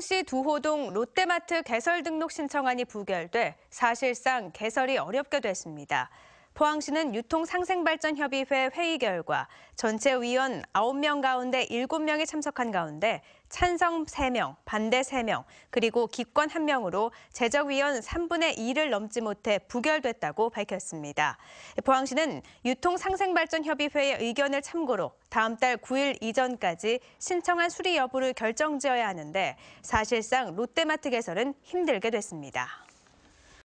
세종시 두호동 롯데마트 개설 등록 신청안이 부결돼 사실상 개설이 어렵게 됐습니다. 포항시는 유통상생발전협의회 회의 결과 전체 위원 9명 가운데 7명이 참석한 가운데 찬성 3명, 반대 3명, 그리고 기권 1명으로 제적위원 3분의 2를 넘지 못해 부결됐다고 밝혔습니다. 포항시는 유통상생발전협의회의 의견을 참고로 다음 달 9일 이전까지 신청한 수리 여부를 결정지어야 하는데 사실상 롯데마트 개설은 힘들게 됐습니다.